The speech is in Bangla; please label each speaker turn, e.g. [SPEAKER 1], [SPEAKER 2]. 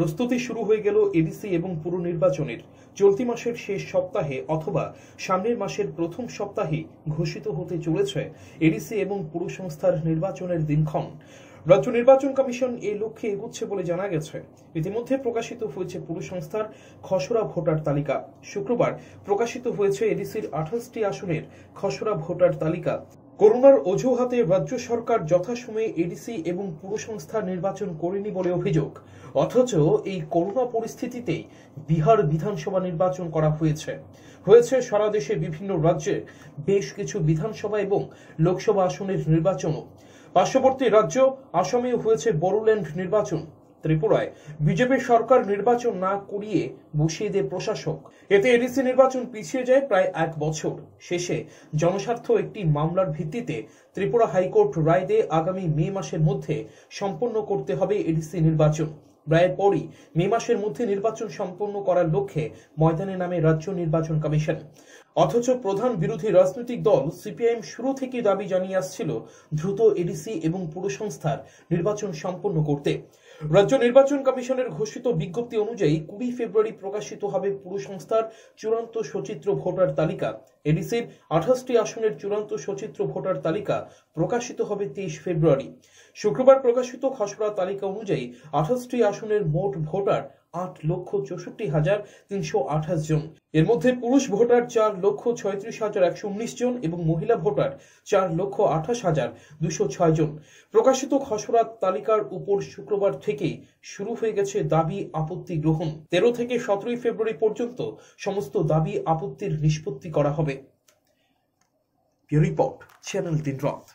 [SPEAKER 1] প্রস্তুতি শুরু হয়ে গেল এডিসি এবং পুর নির্বাচনের চলতি মাসের শেষ সপ্তাহে অথবা সামনের মাসের প্রথম সপ্তাহে ঘোষিত হতে চলেছে এডিসি এবং পুর সংস্থার নির্বাচনের দিনক্ষণ রাজ্য নির্বাচন কমিশন এই লক্ষ্যে এগুচ্ছে বলে জানা গেছে ইতিমধ্যে প্রকাশিত হয়েছে পুরুষ সংস্থার খসড়া ভোটার তালিকা শুক্রবার প্রকাশিত হয়েছে এডিসির আঠাশটি আসনের খসড়া ভোটার তালিকা করোনার অজুহাতে রাজ্য সরকার যথাসময়ে এডিসি এবং পুরসংস্থার নির্বাচন করেনি বলে অভিযোগ অথচ এই করোনা পরিস্থিতিতেই বিহার বিধানসভা নির্বাচন করা হয়েছে হয়েছে সারা দেশে বিভিন্ন রাজ্যে বেশ কিছু বিধানসভা এবং লোকসভা আসনের নির্বাচনও পার্শ্ববর্তী রাজ্য আসামেও হয়েছে বড়োল্যান্ড নির্বাচন ত্রিপুরায় বিজেপি সরকার নির্বাচন না করিয়ে বসিয়ে দেয় প্রশাসক এতে এডিসি নির্বাচন পিছিয়ে যায় প্রায় এক বছর শেষে জনস্বার্থ একটি মামলার ভিত্তিতে ত্রিপুরা হাইকোর্ট রায় দিয়ে আগামী মে মাসের মধ্যে সম্পন্ন করতে হবে এডিসি নির্বাচন ব্যয়ের পরই মে মাসের মধ্যে নির্বাচন সম্পন্ন করার লক্ষ্যে ময়দানে নামে রাজ্য নির্বাচন কমিশন অথচ প্রধান বিরোধী রাজনৈতিক দল সিপিআইএম শুরু থেকে দাবি জানিয়ে আসছিল দ্রুত এডিসি এবং পুরসংস্থার নির্বাচন সম্পন্ন করতে রাজ্য নির্বাচন কমিশনের ঘোষিত বিজ্ঞপ্তি অনুযায়ী কুড়ি ফেব্রুয়ারি প্রকাশিত হবে পুরসংস্থার চূড়ান্ত সচিত্র ভোটার তালিকা এডিসির আঠাশটি আসনের চূড়ান্ত সচিত্র ভোটার তালিকা প্রকাশিত হবে তেইশ ফেব্রুয়ারি শুক্রবার প্রকাশিত খসড়া তালিকা অনুযায়ী আঠাশটি আসন আসনের মোট ভোটার আট লক্ষ চৌষট্টি হাজার তিনশো আঠাশ জন এর মধ্যে পুরুষ ভোটার চার লক্ষ ছয়ত্রিশ হাজার একশো উনিশ জন এবং মহিলা ভোটার চার লক্ষ আঠাশ হাজার দুশো ছয় জন প্রকাশিত খসড়া তালিকার উপর শুক্রবার থেকে শুরু হয়ে গেছে দাবি আপত্তি গ্রহণ তেরো থেকে সতেরোই ফেব্রুয়ারি পর্যন্ত সমস্ত দাবি আপত্তির নিষ্পত্তি করা হবে রিপোর্ট চ্যানেল দিন রথ